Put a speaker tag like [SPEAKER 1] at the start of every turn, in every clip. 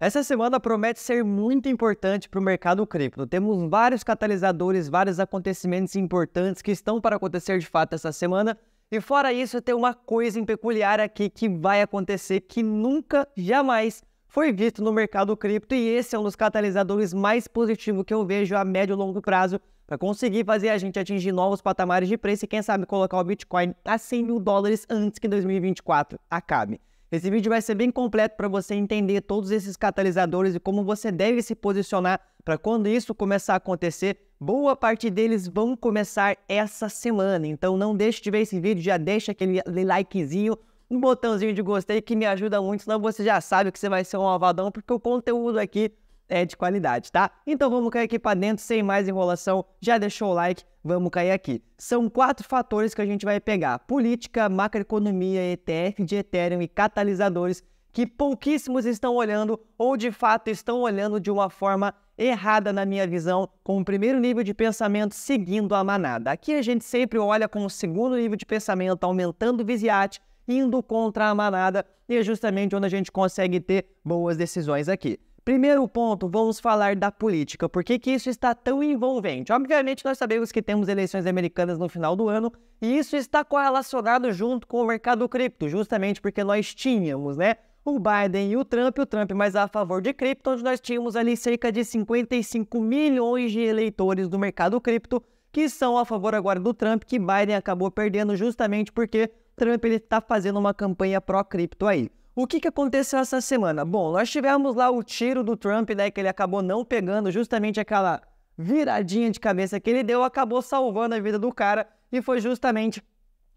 [SPEAKER 1] Essa semana promete ser muito importante para o mercado cripto. Temos vários catalisadores, vários acontecimentos importantes que estão para acontecer de fato essa semana. E fora isso, tem uma coisa peculiar aqui que vai acontecer que nunca, jamais foi visto no mercado cripto. E esse é um dos catalisadores mais positivos que eu vejo a médio e longo prazo para conseguir fazer a gente atingir novos patamares de preço e, quem sabe, colocar o Bitcoin a 100 mil dólares antes que 2024 acabe. Esse vídeo vai ser bem completo para você entender todos esses catalisadores e como você deve se posicionar para quando isso começar a acontecer. Boa parte deles vão começar essa semana, então não deixe de ver esse vídeo, já deixa aquele likezinho, um botãozinho de gostei que me ajuda muito, senão você já sabe que você vai ser um alvadão, porque o conteúdo aqui é de qualidade, tá? Então vamos cair aqui para dentro, sem mais enrolação. Já deixou o like, vamos cair aqui. São quatro fatores que a gente vai pegar: política, macroeconomia, ETF de Ethereum e catalisadores que pouquíssimos estão olhando ou de fato estão olhando de uma forma errada na minha visão, com o primeiro nível de pensamento seguindo a manada. Aqui a gente sempre olha com o segundo nível de pensamento aumentando o visiati, indo contra a manada, e é justamente onde a gente consegue ter boas decisões aqui. Primeiro ponto, vamos falar da política. Por que, que isso está tão envolvente? Obviamente, nós sabemos que temos eleições americanas no final do ano e isso está correlacionado junto com o mercado cripto, justamente porque nós tínhamos, né? O Biden e o Trump, o Trump mais a favor de cripto, onde nós tínhamos ali cerca de 55 milhões de eleitores do mercado cripto que são a favor agora do Trump, que Biden acabou perdendo justamente porque Trump ele está fazendo uma campanha pró-cripto aí. O que, que aconteceu essa semana? Bom, nós tivemos lá o tiro do Trump, né? Que ele acabou não pegando justamente aquela viradinha de cabeça que ele deu, acabou salvando a vida do cara e foi justamente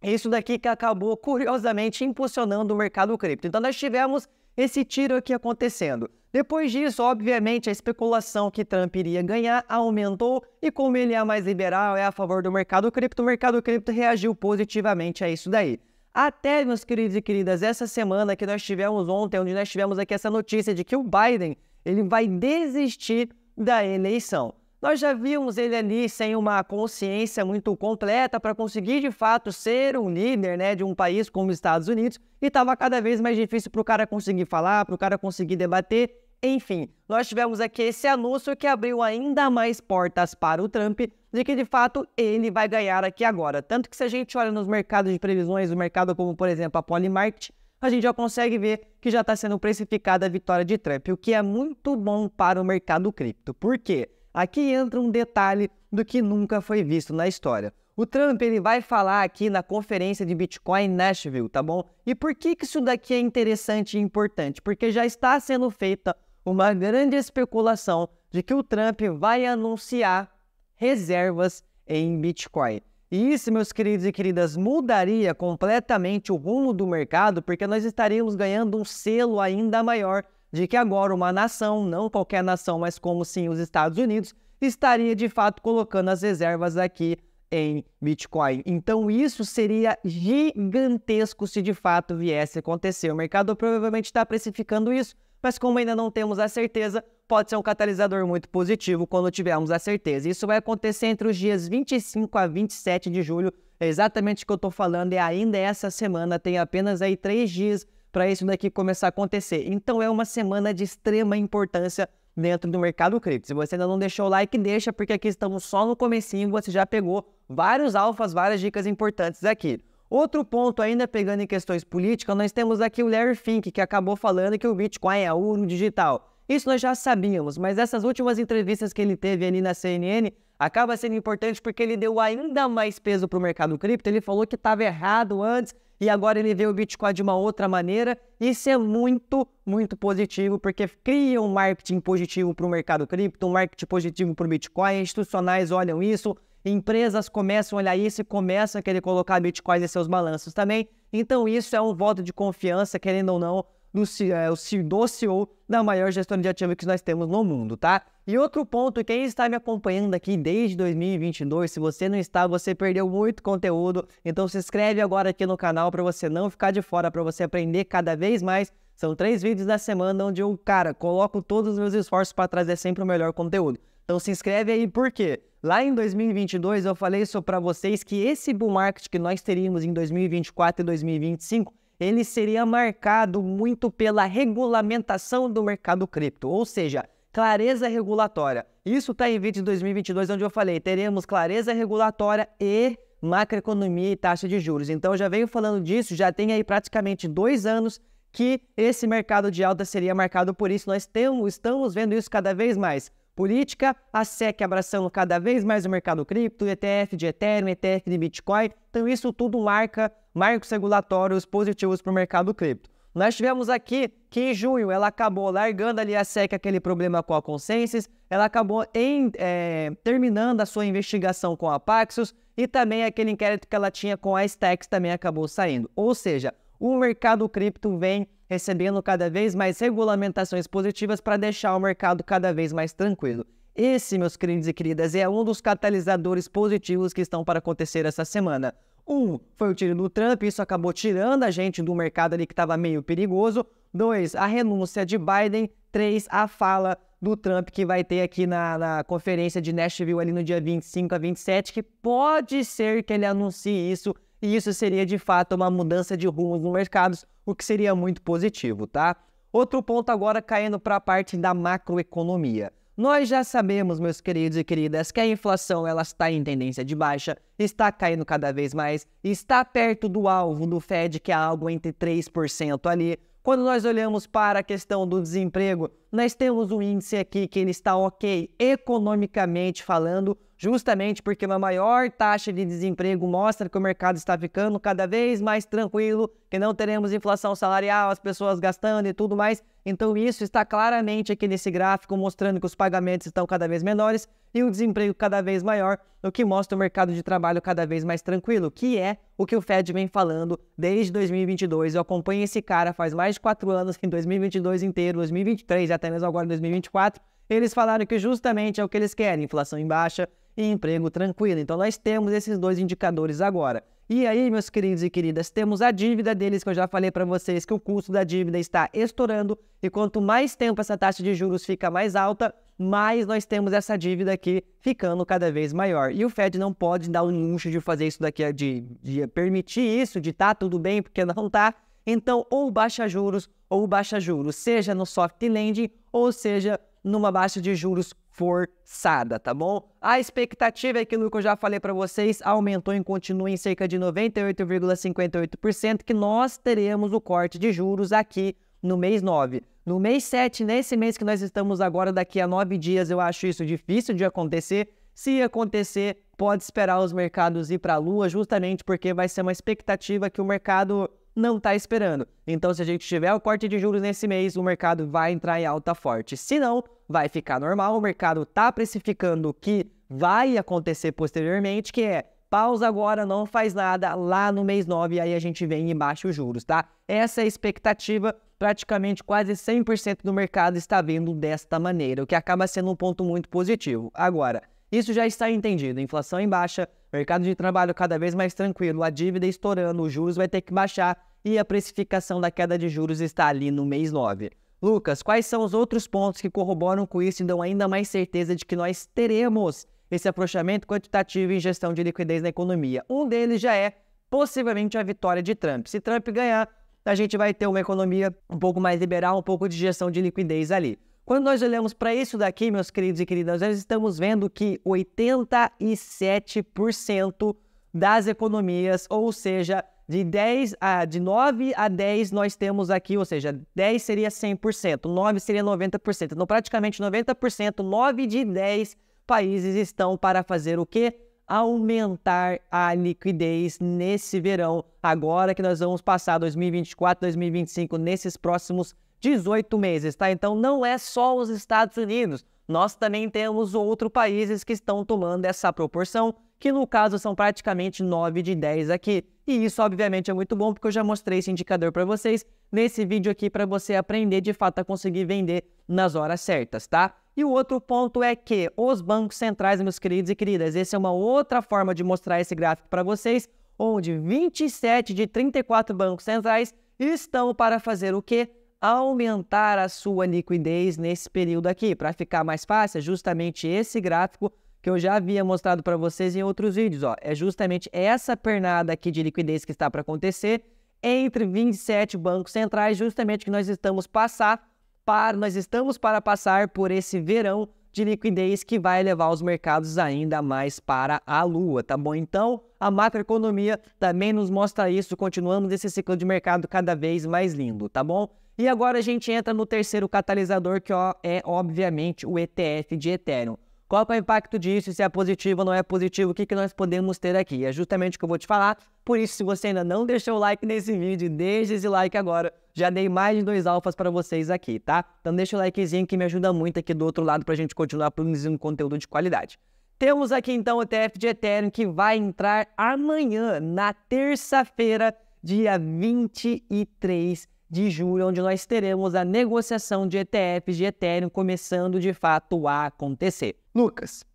[SPEAKER 1] isso daqui que acabou curiosamente impulsionando o mercado cripto. Então nós tivemos esse tiro aqui acontecendo. Depois disso, obviamente, a especulação que Trump iria ganhar aumentou e como ele é mais liberal, é a favor do mercado cripto, o mercado cripto reagiu positivamente a isso daí. Até, meus queridos e queridas, essa semana que nós tivemos ontem, onde nós tivemos aqui essa notícia de que o Biden ele vai desistir da eleição. Nós já vimos ele ali sem uma consciência muito completa para conseguir de fato ser um líder né, de um país como os Estados Unidos e estava cada vez mais difícil para o cara conseguir falar, para o cara conseguir debater. Enfim, nós tivemos aqui esse anúncio que abriu ainda mais portas para o Trump de que de fato ele vai ganhar aqui agora. Tanto que se a gente olha nos mercados de previsões, o mercado como por exemplo a Polymarket, a gente já consegue ver que já está sendo precificada a vitória de Trump, o que é muito bom para o mercado cripto. Por quê? Aqui entra um detalhe do que nunca foi visto na história. O Trump ele vai falar aqui na conferência de Bitcoin Nashville, tá bom? E por que, que isso daqui é interessante e importante? Porque já está sendo feita uma grande especulação de que o Trump vai anunciar reservas em Bitcoin. E isso, meus queridos e queridas, mudaria completamente o rumo do mercado, porque nós estaríamos ganhando um selo ainda maior de que agora uma nação, não qualquer nação, mas como sim os Estados Unidos, estaria de fato colocando as reservas aqui em Bitcoin. Então isso seria gigantesco se de fato viesse a acontecer. O mercado provavelmente está precificando isso, mas como ainda não temos a certeza, pode ser um catalisador muito positivo quando tivermos a certeza. Isso vai acontecer entre os dias 25 a 27 de julho, é exatamente o que eu estou falando, e ainda essa semana tem apenas aí três dias para isso daqui começar a acontecer. Então é uma semana de extrema importância dentro do mercado cripto. Se você ainda não deixou o like, deixa, porque aqui estamos só no comecinho, você já pegou vários alfas, várias dicas importantes aqui. Outro ponto, ainda pegando em questões políticas, nós temos aqui o Larry Fink, que acabou falando que o Bitcoin é ouro digital. Isso nós já sabíamos, mas essas últimas entrevistas que ele teve ali na CNN acaba sendo importante porque ele deu ainda mais peso para o mercado cripto. Ele falou que estava errado antes e agora ele vê o Bitcoin de uma outra maneira. Isso é muito, muito positivo porque cria um marketing positivo para o mercado cripto, um marketing positivo para o Bitcoin. Institucionais olham isso, Empresas começam a olhar isso e começam a querer colocar bitcoins em seus balanços também. Então, isso é um voto de confiança, querendo ou não, do, CEO, eh, do CEO da maior gestora de ativos que nós temos no mundo, tá? E outro ponto, quem está me acompanhando aqui desde 2022, se você não está, você perdeu muito conteúdo. Então se inscreve agora aqui no canal para você não ficar de fora, para você aprender cada vez mais. São três vídeos da semana onde eu, cara, coloco todos os meus esforços para trazer sempre o melhor conteúdo. Então se inscreve aí, por quê? Lá em 2022, eu falei isso para vocês que esse bull market que nós teríamos em 2024 e 2025, ele seria marcado muito pela regulamentação do mercado cripto, ou seja, clareza regulatória. Isso está em vídeo de 2022, onde eu falei, teremos clareza regulatória e macroeconomia e taxa de juros. Então, já venho falando disso, já tem aí praticamente dois anos que esse mercado de alta seria marcado por isso. Nós temos, estamos vendo isso cada vez mais política, a SEC abraçando cada vez mais o mercado cripto, ETF de Ethereum, ETF de Bitcoin. Então, isso tudo marca marcos regulatórios positivos para o mercado cripto. Nós tivemos aqui que em junho ela acabou largando ali a SEC aquele problema com a Consensus, ela acabou em, é, terminando a sua investigação com a Paxos e também aquele inquérito que ela tinha com a Stacks também acabou saindo. Ou seja, o mercado cripto vem recebendo cada vez mais regulamentações positivas para deixar o mercado cada vez mais tranquilo. Esse, meus queridos e queridas, é um dos catalisadores positivos que estão para acontecer essa semana. Um, foi o tiro do Trump, isso acabou tirando a gente do mercado ali que estava meio perigoso. Dois, a renúncia de Biden. Três, a fala do Trump que vai ter aqui na, na, conferência de Nashville ali no dia 25 a 27, que pode ser que ele anuncie isso e isso seria de fato uma mudança de rumos no mercado, o que seria muito positivo, tá? Outro ponto agora caindo para a parte da macroeconomia. Nós já sabemos, meus queridos e queridas, que a inflação ela está em tendência de baixa, está caindo cada vez mais, está perto do alvo do Fed, que é algo entre 3% ali. Quando nós olhamos para a questão do desemprego, nós temos um índice aqui que ele está ok economicamente falando, justamente porque uma maior taxa de desemprego mostra que o mercado está ficando cada vez mais tranquilo, que não teremos inflação salarial, as pessoas gastando e tudo mais. Então isso está claramente aqui nesse gráfico mostrando que os pagamentos estão cada vez menores e o desemprego cada vez maior, o que mostra o mercado de trabalho cada vez mais tranquilo, que é o que o Fed vem falando desde 2022. Eu acompanho esse cara faz mais de quatro anos, em 2022 inteiro, 2023 e até mesmo agora 2024. Eles falaram que justamente é o que eles querem, inflação em baixa e emprego tranquilo. Então nós temos esses dois indicadores agora. E aí, meus queridos e queridas, temos a dívida deles, que eu já falei para vocês que o custo da dívida está estourando, e quanto mais tempo essa taxa de juros fica mais alta, mais nós temos essa dívida aqui ficando cada vez maior. E o Fed não pode dar o luxo de fazer isso daqui, de, de permitir isso, de tá tudo bem, porque não tá. Então, ou baixa juros ou baixa juros, seja no soft lending ou seja numa baixa de juros forçada, tá bom? A expectativa é aquilo que eu já falei para vocês, aumentou e continua em cerca de 98,58%, que nós teremos o corte de juros aqui no mês 9. No mês 7, nesse mês que nós estamos agora, daqui a 9 dias, eu acho isso difícil de acontecer. Se acontecer, pode esperar os mercados ir para a lua, justamente porque vai ser uma expectativa que o mercado não está esperando. Então, se a gente tiver o corte de juros nesse mês, o mercado vai entrar em alta forte. Se não, vai ficar normal. O mercado está precificando o que vai acontecer posteriormente, que é pausa agora, não faz nada, lá no mês 9, aí a gente vem e baixa os juros, tá? Essa é a expectativa, praticamente quase 100% do mercado está vendo desta maneira, o que acaba sendo um ponto muito positivo. Agora, isso já está entendido, inflação em baixa, Mercado de trabalho cada vez mais tranquilo, a dívida estourando, os juros vai ter que baixar e a precificação da queda de juros está ali no mês 9. Lucas, quais são os outros pontos que corroboram com isso e dão ainda mais certeza de que nós teremos esse afrouxamento quantitativo em gestão de liquidez na economia? Um deles já é possivelmente a vitória de Trump. Se Trump ganhar, a gente vai ter uma economia um pouco mais liberal, um pouco de gestão de liquidez ali. Quando nós olhamos para isso daqui, meus queridos e queridas, nós estamos vendo que 87% das economias, ou seja, de 10 a de 9 a 10 nós temos aqui, ou seja, 10 seria 100%, 9 seria 90%. Então, praticamente 90%, 9 de 10 países estão para fazer o quê? Aumentar a liquidez nesse verão, agora que nós vamos passar 2024, 2025 nesses próximos 18 meses, tá? Então não é só os Estados Unidos. Nós também temos outros países que estão tomando essa proporção, que no caso são praticamente 9 de 10 aqui. E isso, obviamente, é muito bom, porque eu já mostrei esse indicador para vocês nesse vídeo aqui para você aprender de fato a conseguir vender nas horas certas, tá? E o outro ponto é que os bancos centrais, meus queridos e queridas, essa é uma outra forma de mostrar esse gráfico para vocês, onde 27 de 34 bancos centrais estão para fazer o quê? aumentar a sua liquidez nesse período aqui. Para ficar mais fácil, é justamente esse gráfico que eu já havia mostrado para vocês em outros vídeos. Ó. É justamente essa pernada aqui de liquidez que está para acontecer entre 27 bancos centrais, justamente que nós estamos passar para nós estamos para passar por esse verão de liquidez que vai levar os mercados ainda mais para a lua, tá bom? Então, a macroeconomia também nos mostra isso, continuamos esse ciclo de mercado cada vez mais lindo, tá bom? E agora a gente entra no terceiro catalisador, que ó, é obviamente o ETF de Ethereum. Qual é o impacto disso? Se é positivo ou não é positivo? O que, que nós podemos ter aqui? É justamente o que eu vou te falar. Por isso, se você ainda não deixou o like nesse vídeo, deixe esse like agora. Já dei mais de dois alfas para vocês aqui, tá? Então deixa o likezinho que me ajuda muito aqui do outro lado para a gente continuar produzindo conteúdo de qualidade. Temos aqui então o ETF de Ethereum que vai entrar amanhã, na terça-feira, dia 23 de julho, onde nós teremos a negociação de ETFs de Ethereum começando de fato a acontecer. Lucas,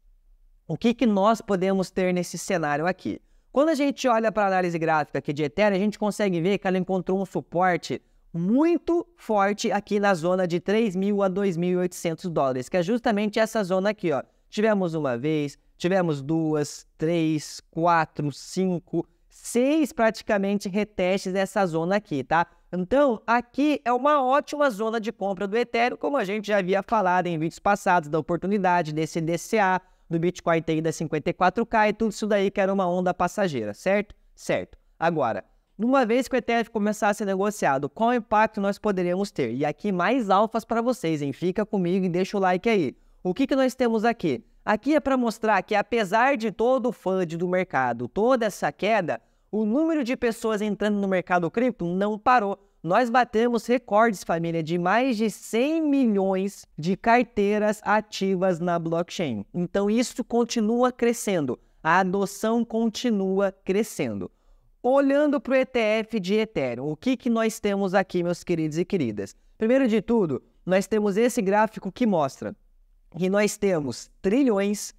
[SPEAKER 1] o que, que nós podemos ter nesse cenário aqui? Quando a gente olha para a análise gráfica aqui de Ethereum, a gente consegue ver que ela encontrou um suporte muito forte aqui na zona de 3.000 a 2.800 dólares, que é justamente essa zona aqui, ó. Tivemos uma vez, tivemos duas, três, quatro, cinco, seis praticamente retestes dessa zona aqui, tá? Então, aqui é uma ótima zona de compra do Ethereum, como a gente já havia falado em vídeos passados, da oportunidade desse DCA, do Bitcoin ter ido a 54K e tudo isso daí que era uma onda passageira, certo? Certo. Agora, uma vez que o ETF começar a ser negociado, qual impacto nós poderíamos ter? E aqui mais alfas para vocês, hein? Fica comigo e deixa o like aí. O que, que nós temos aqui? Aqui é para mostrar que apesar de todo o FUD do mercado, toda essa queda, o número de pessoas entrando no mercado cripto não parou. Nós batemos recordes, família, de mais de 100 milhões de carteiras ativas na blockchain. Então isso continua crescendo, a adoção continua crescendo. Olhando para o ETF de Ethereum, o que, que nós temos aqui, meus queridos e queridas? Primeiro de tudo, nós temos esse gráfico que mostra que nós temos trilhões,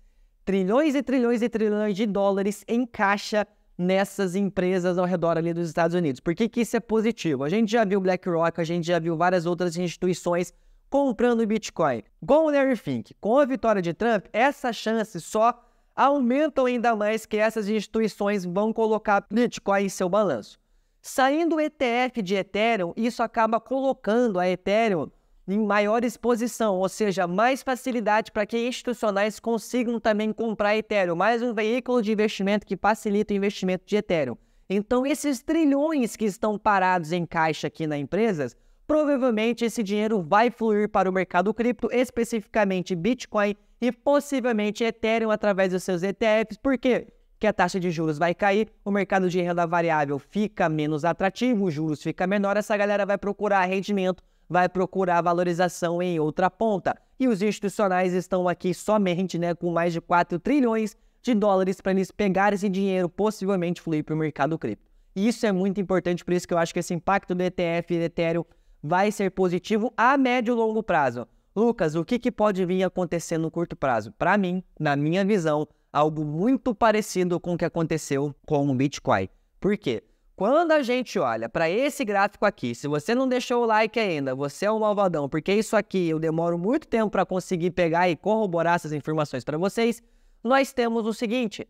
[SPEAKER 1] trilhões e trilhões e trilhões de dólares em caixa nessas empresas ao redor ali dos Estados Unidos. Por que, que isso é positivo? A gente já viu BlackRock, a gente já viu várias outras instituições comprando Bitcoin. Com o Larry Fink, com a vitória de Trump, essas chances só aumentam ainda mais que essas instituições vão colocar Bitcoin em seu balanço. Saindo o ETF de Ethereum, isso acaba colocando a Ethereum em maior exposição, ou seja, mais facilidade para que institucionais consigam também comprar Ethereum, mais um veículo de investimento que facilita o investimento de Ethereum. Então, esses trilhões que estão parados em caixa aqui na empresa, provavelmente esse dinheiro vai fluir para o mercado cripto, especificamente Bitcoin e possivelmente Ethereum através dos seus ETFs, porque que a taxa de juros vai cair, o mercado de renda variável fica menos atrativo, os juros fica menor, essa galera vai procurar rendimento vai procurar valorização em outra ponta. E os institucionais estão aqui somente né, com mais de 4 trilhões de dólares para eles pegarem esse dinheiro, possivelmente fluir para o mercado cripto. E isso é muito importante, por isso que eu acho que esse impacto do ETF e do Ethereum vai ser positivo a médio e longo prazo. Lucas, o que, que pode vir acontecer no curto prazo? Para mim, na minha visão, algo muito parecido com o que aconteceu com o Bitcoin. Por quê? Quando a gente olha para esse gráfico aqui, se você não deixou o like ainda, você é um malvadão, porque isso aqui eu demoro muito tempo para conseguir pegar e corroborar essas informações para vocês, nós temos o seguinte: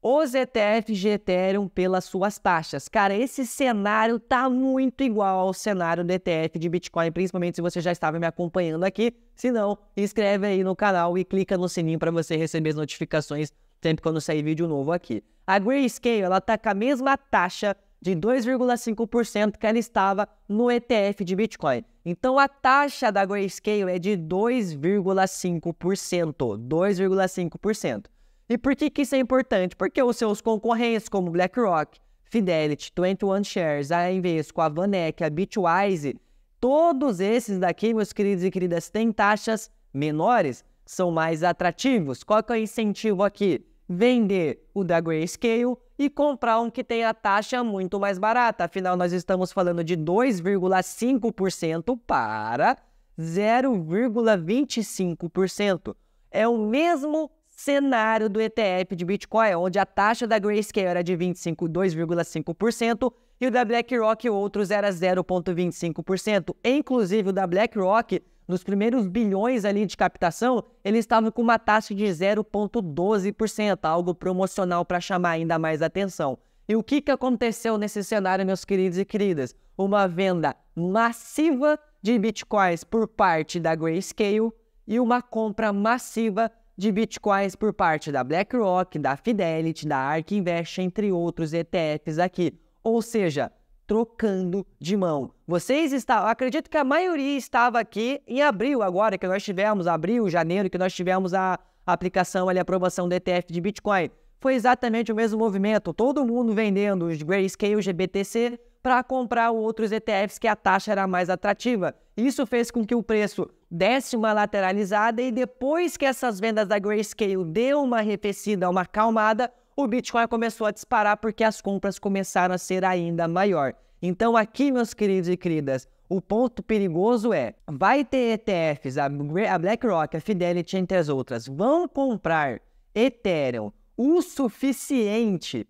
[SPEAKER 1] os ETFs de Ethereum pelas suas taxas. Cara, esse cenário tá muito igual ao cenário do ETF de Bitcoin, principalmente se você já estava me acompanhando aqui. Se não, inscreve aí no canal e clica no sininho para você receber as notificaçõe's sempre quando sair vídeo novo aqui. A Grayscale, ela tá com a mesma taxa de 2,5% que ela estava no ETF de Bitcoin. Então a taxa da Grayscale é de 2,5%, 2,5%. E por que, que isso é importante? Porque os seus concorrentes como BlackRock, Fidelity, 21 Shares, a Invesco, a Vanek, a Bitwise, todos esses daqui, meus queridos e queridas, têm taxas menores, são mais atrativos. Qual que é o incentivo aqui? Vender o da Grayscale e comprar um que tenha taxa muito mais barata. Afinal, nós estamos falando de 2,5% para 0,25%. É o mesmo cenário do ETF de Bitcoin, onde a taxa da Grayscale era de 25, 2,5% e o da BlackRock e outros era 0,25%. Inclusive, o da BlackRock nos primeiros bilhões ali de captação, ele estava com uma taxa de 0,12%, algo promocional para chamar ainda mais atenção. E o que, que aconteceu nesse cenário, meus queridos e queridas? Uma venda massiva de bitcoins por parte da Grayscale e uma compra massiva de bitcoins por parte da BlackRock, da Fidelity, da ARK Invest, entre outros ETFs aqui. Ou seja, trocando de mão. Vocês estavam, acredito que a maioria estava aqui em abril agora, que nós tivemos abril, janeiro, que nós tivemos a aplicação ali, a aprovação do ETF de Bitcoin. Foi exatamente o mesmo movimento, todo mundo vendendo os Grayscale GBTC para comprar outros ETFs que a taxa era mais atrativa. Isso fez com que o preço desse uma lateralizada e depois que essas vendas da Grayscale deu uma arrefecida, uma acalmada, o Bitcoin começou a disparar porque as compras começaram a ser ainda maior. Então, aqui, meus queridos e queridas, o ponto perigoso é: vai ter ETFs, a BlackRock, a Fidelity, entre as outras, vão comprar Ethereum o suficiente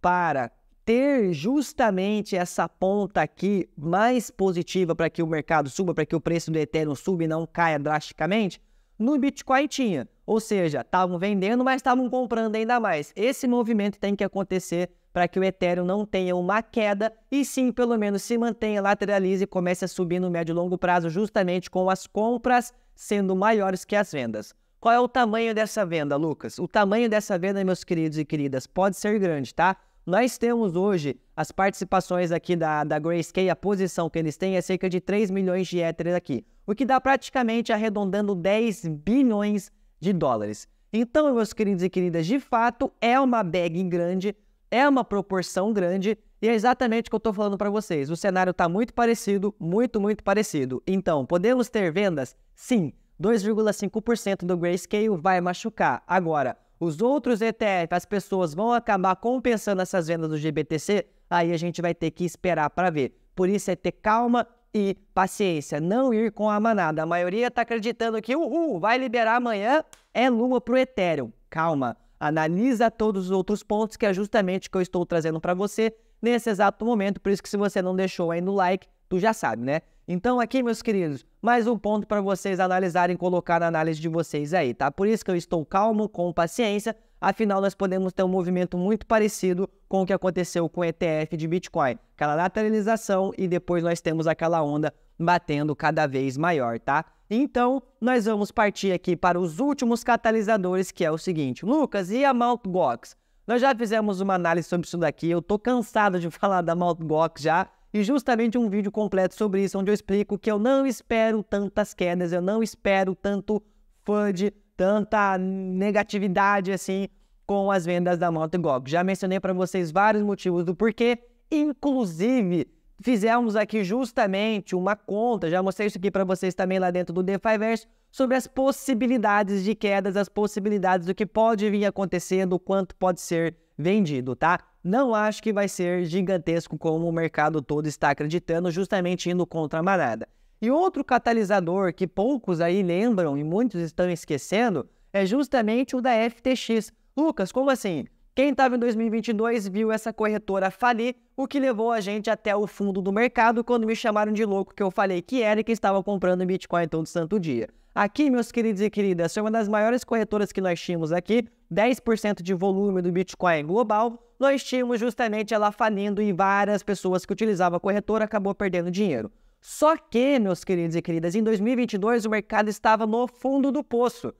[SPEAKER 1] para ter justamente essa ponta aqui mais positiva para que o mercado suba, para que o preço do Ethereum suba e não caia drasticamente? No Bitcoin tinha, ou seja, estavam vendendo, mas estavam comprando ainda mais. Esse movimento tem que acontecer para que o Ethereum não tenha uma queda e sim, pelo menos, se mantenha, lateralize e comece a subir no médio e longo prazo, justamente com as compras sendo maiores que as vendas. Qual é o tamanho dessa venda, Lucas? O tamanho dessa venda, meus queridos e queridas, pode ser grande, tá? Nós temos hoje as participações aqui da, da Grayscale, a posição que eles têm é cerca de 3 milhões de ethers aqui, o que dá praticamente arredondando 10 bilhões de dólares. Então, meus queridos e queridas, de fato é uma bag grande, é uma proporção grande e é exatamente o que eu estou falando para vocês. O cenário está muito parecido, muito, muito parecido. Então, podemos ter vendas? Sim, 2,5% do Grayscale vai machucar. Agora, os outros ETF, as pessoas vão acabar compensando essas vendas do GBTC, aí a gente vai ter que esperar para ver. Por isso é ter calma e paciência, não ir com a manada. A maioria está acreditando que o vai liberar amanhã, é lua para o Ethereum. Calma, analisa todos os outros pontos que é justamente o que eu estou trazendo para você nesse exato momento. Por isso que se você não deixou aí no like, tu já sabe, né? Então, aqui, meus queridos, mais um ponto para vocês analisarem, colocar na análise de vocês aí, tá? Por isso que eu estou calmo, com paciência, afinal, nós podemos ter um movimento muito parecido com o que aconteceu com o ETF de Bitcoin. Aquela lateralização e depois nós temos aquela onda batendo cada vez maior, tá? Então, nós vamos partir aqui para os últimos catalisadores, que é o seguinte. Lucas, e a Mount Gox? Nós já fizemos uma análise sobre isso daqui, eu tô cansado de falar da Mount Gox já, e justamente um vídeo completo sobre isso, onde eu explico que eu não espero tantas quedas, eu não espero tanto FUD, tanta negatividade assim com as vendas da Moto Golf. Já mencionei para vocês vários motivos do porquê, inclusive fizemos aqui justamente uma conta, já mostrei isso aqui para vocês também lá dentro do DeFiverse, sobre as possibilidades de quedas, as possibilidades do que pode vir acontecendo, o quanto pode ser vendido, tá? Não acho que vai ser gigantesco como o mercado todo está acreditando, justamente indo contra a manada. E outro catalisador que poucos aí lembram e muitos estão esquecendo é justamente o da FTX. Lucas, como assim? Quem estava em 2022 viu essa corretora falir, o que levou a gente até o fundo do mercado quando me chamaram de louco que eu falei que era e que estava comprando Bitcoin todo santo dia. Aqui, meus queridos e queridas, foi uma das maiores corretoras que nós tínhamos aqui, 10% de volume do Bitcoin global, nós tínhamos justamente ela falindo e várias pessoas que utilizavam a corretora acabou perdendo dinheiro. Só que, meus queridos e queridas, em 2022 o mercado estava no fundo do poço.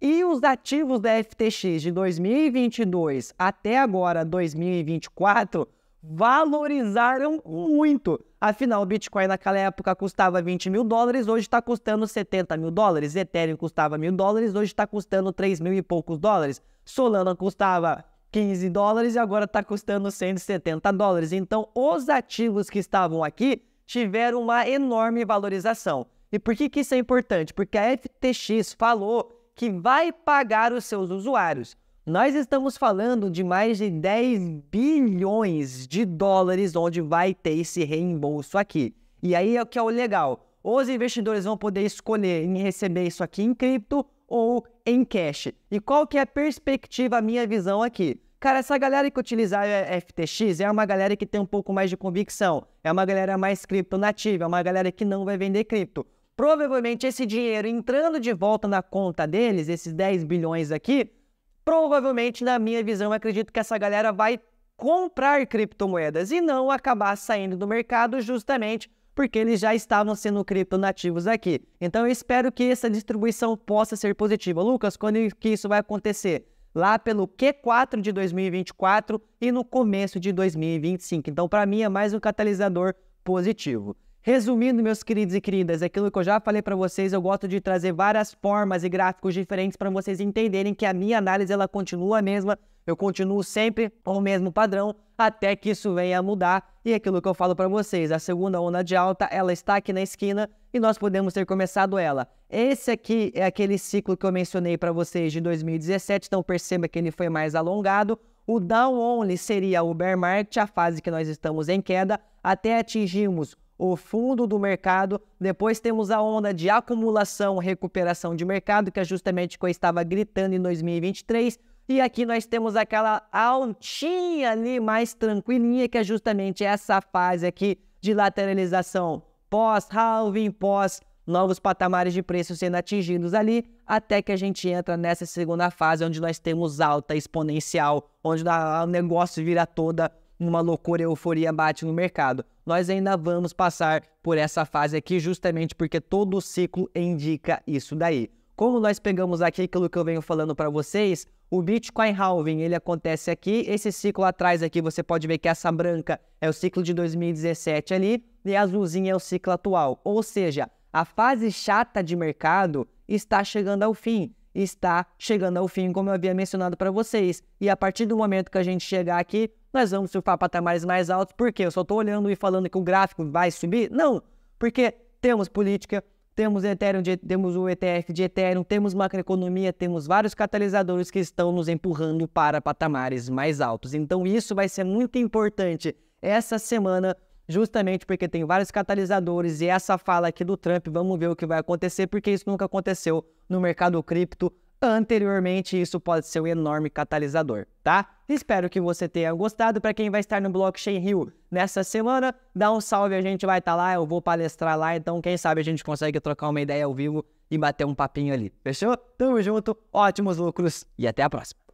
[SPEAKER 1] E os ativos da FTX de 2022 até agora 2024 valorizaram muito. Afinal, o Bitcoin naquela época custava 20 mil dólares, hoje está custando 70 mil dólares. Ethereum custava mil dólares, hoje está custando 3 mil e poucos dólares. Solana custava 15 dólares e agora está custando 170 dólares. Então, os ativos que estavam aqui tiveram uma enorme valorização. E por que, que isso é importante? Porque a FTX falou que vai pagar os seus usuários. Nós estamos falando de mais de 10 bilhões de dólares onde vai ter esse reembolso aqui. E aí é o que é o legal. Os investidores vão poder escolher em receber isso aqui em cripto ou em cash. E qual que é a perspectiva, a minha visão aqui? Cara, essa galera que utilizar FTX é uma galera que tem um pouco mais de convicção, é uma galera mais nativa. é uma galera que não vai vender cripto. Provavelmente esse dinheiro entrando de volta na conta deles, esses 10 bilhões aqui, provavelmente, na minha visão, acredito que essa galera vai comprar criptomoedas e não acabar saindo do mercado justamente porque eles já estavam sendo criptonativos aqui. Então eu espero que essa distribuição possa ser positiva. Lucas, quando que isso vai acontecer? Lá pelo Q4 de 2024 e no começo de 2025. Então, para mim, é mais um catalisador positivo. Resumindo, meus queridos e queridas, aquilo que eu já falei para vocês, eu gosto de trazer várias formas e gráficos diferentes para vocês entenderem que a minha análise ela continua a mesma, eu continuo sempre com o mesmo padrão até que isso venha a mudar. E é aquilo que eu falo para vocês, a segunda onda de alta, ela está aqui na esquina e nós podemos ter começado ela. Esse aqui é aquele ciclo que eu mencionei para vocês de 2017, então perceba que ele foi mais alongado. O down only seria o bear market, a fase que nós estamos em queda, até atingirmos o fundo do mercado. Depois temos a onda de acumulação, recuperação de mercado, que é justamente o que eu estava gritando em 2023. E aqui nós temos aquela altinha ali mais tranquilinha, que é justamente essa fase aqui de lateralização pós-halving, pós novos patamares de preço sendo atingidos ali, até que a gente entra nessa segunda fase, onde nós temos alta exponencial, onde o negócio vira toda uma loucura e euforia bate no mercado. Nós ainda vamos passar por essa fase aqui, justamente porque todo o ciclo indica isso daí. Como nós pegamos aqui aquilo que eu venho falando para vocês, o Bitcoin halving ele acontece aqui. Esse ciclo atrás aqui você pode ver que essa branca é o ciclo de 2017 ali e a azulzinha é o ciclo atual. Ou seja, a fase chata de mercado está chegando ao fim. Está chegando ao fim, como eu havia mencionado para vocês. E a partir do momento que a gente chegar aqui, nós vamos surfar patamares mais altos. Por quê? Eu só estou olhando e falando que o gráfico vai subir? Não, porque temos política, temos Ethereum, de, temos o ETF de Ethereum, temos macroeconomia, temos vários catalisadores que estão nos empurrando para patamares mais altos. Então isso vai ser muito importante essa semana, justamente porque tem vários catalisadores e essa fala aqui do Trump, vamos ver o que vai acontecer, porque isso nunca aconteceu no mercado cripto Anteriormente, isso pode ser um enorme catalisador, tá? Espero que você tenha gostado. Para quem vai estar no Blockchain Rio nessa semana, dá um salve, a gente vai estar tá lá, eu vou palestrar lá, então quem sabe a gente consegue trocar uma ideia ao vivo e bater um papinho ali. Fechou? Tamo junto, ótimos lucros e até a próxima.